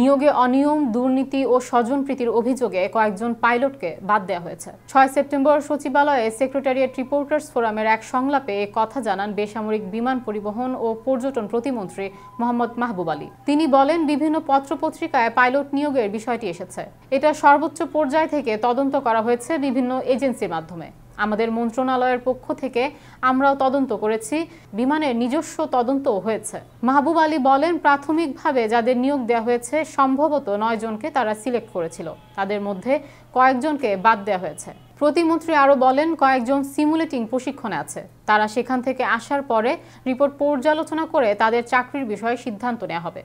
নিয়োগে অনিয়ম দুর্নীতি ও স্বজনপ্রীতির অভিযোগে কয়েকজন পাইলটকে বাদ দেওয়া হয়েছে ছয় সেপ্টেম্বর সচিবালয়ে সেক্রেটারিয়েট রিপোর্টার্স ফোরামের এক সংলাপে কথা জানান বেসামরিক বিমান পরিবহন ও পর্যটন প্রতিমন্ত্রী মোহাম্মদ মাহবুব আলী তিনি বলেন বিভিন্ন পত্রপত্রিকায় পাইলট নিয়োগের বিষয়টি এসেছে এটা সর্বোচ্চ পর্যায় থেকে তদন্ত করা হয়েছে বিভিন্ন এজেন্সির মাধ্যমে আমাদের মন্ত্রণালয়ের পক্ষ থেকে আমরাও তদন্ত করেছি বিমানের নিজস্ব তদন্ত হয়েছে মাহবুব আলী বলেন প্রাথমিকভাবে যাদের নিয়োগ দেওয়া হয়েছে সম্ভবত নয়জনকে তারা সিলেক্ট করেছিল তাদের মধ্যে কয়েকজনকে বাদ দেওয়া হয়েছে প্রতিমন্ত্রী আরও বলেন কয়েকজন সিমুলেটিং প্রশিক্ষণে আছে তারা সেখান থেকে আসার পরে রিপোর্ট পর্যালোচনা করে তাদের চাকরির বিষয়ে সিদ্ধান্ত নেওয়া হবে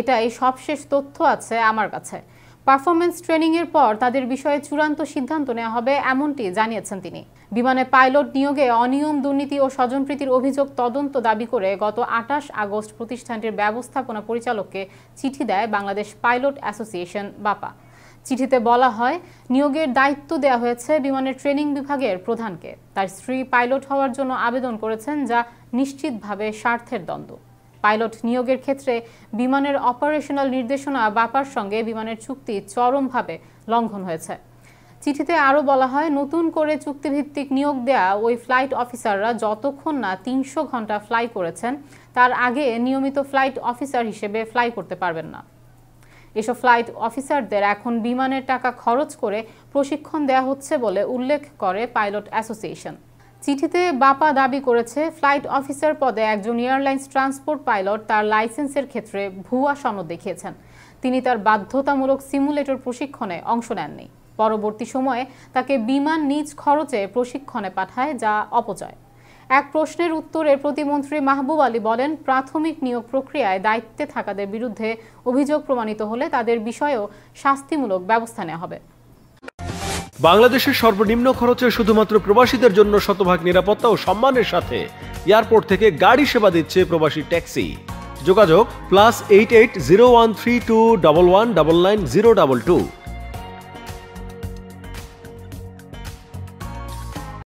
এটাই সবশেষ তথ্য আছে আমার কাছে পারফরমেন্স ট্রেনিংয়ের পর তাদের বিষয়ে চূড়ান্ত সিদ্ধান্ত নেওয়া হবে এমনটি জানিয়েছেন তিনি বিমানে পাইলট নিয়োগে অনিয়ম দুর্নীতি ও স্বজনপ্রীতির অভিযোগ তদন্ত দাবি করে গত আঠাশ আগস্ট প্রতিষ্ঠানটির ব্যবস্থাপনা পরিচালককে চিঠি দেয় বাংলাদেশ পাইলট অ্যাসোসিয়েশন বাপা চিঠিতে বলা হয় নিয়োগের দায়িত্ব দেওয়া হয়েছে বিমানের ট্রেনিং বিভাগের প্রধানকে তার স্ত্রী পাইলট হওয়ার জন্য আবেদন করেছেন যা নিশ্চিতভাবে স্বার্থের দ্বন্দ্ব পাইলট নিয়োগের ক্ষেত্রে বিমানের অপারেশনাল নির্দেশনা বাপার সঙ্গে বিমানের চুক্তি চরমভাবে লঙ্ঘন হয়েছে চিঠিতে আরও বলা হয় নতুন করে চুক্তিভিত্তিক নিয়োগ দেয়া ওই ফ্লাইট অফিসাররা যতক্ষণ না তিনশো ঘন্টা ফ্লাই করেছেন তার আগে নিয়মিত ফ্লাইট অফিসার হিসেবে ফ্লাই করতে পারবেন না এসব ফ্লাইট অফিসারদের এখন বিমানের টাকা খরচ করে প্রশিক্ষণ দেয়া হচ্ছে বলে উল্লেখ করে পাইলট অ্যাসোসিয়েশন চিঠিতে বাপা দাবি করেছে ফ্লাইট অফিসার পদে একজন এয়ারলাইন্স ট্রান্সপোর্ট পাইলট তার লাইসেন্সের ক্ষেত্রে ভুয়া সনদ দেখিয়েছেন তিনি তার বাধ্যতামূলক সিমুলেটর প্রশিক্ষণে অংশ নেননি পরবর্তী সময়ে তাকে বিমান নিজ খরচে প্রশিক্ষণে পাঠায় যা অপচয় এক প্রশ্নের উত্তরে প্রতিমন্ত্রী মাহবুব আলী বলেন প্রাথমিক নিয়োগ প্রক্রিয়ায় দায়িত্বে থাকাদের বিরুদ্ধে অভিযোগ প্রমাণিত হলে তাদের বিষয়েও শাস্তিমূলক ব্যবস্থা নেওয়া হবে বাংলাদেশের সর্বনিম্ন খরচে শুধুমাত্র প্রবাসীদের জন্য শতভাগ নিরাপত্তা ও সম্মানের সাথে এয়ারপোর্ট থেকে গাড়ি সেবা দিচ্ছে প্রবাসী ট্যাক্সি যোগাযোগ plus eight eight zero one three two double one double nine zero double two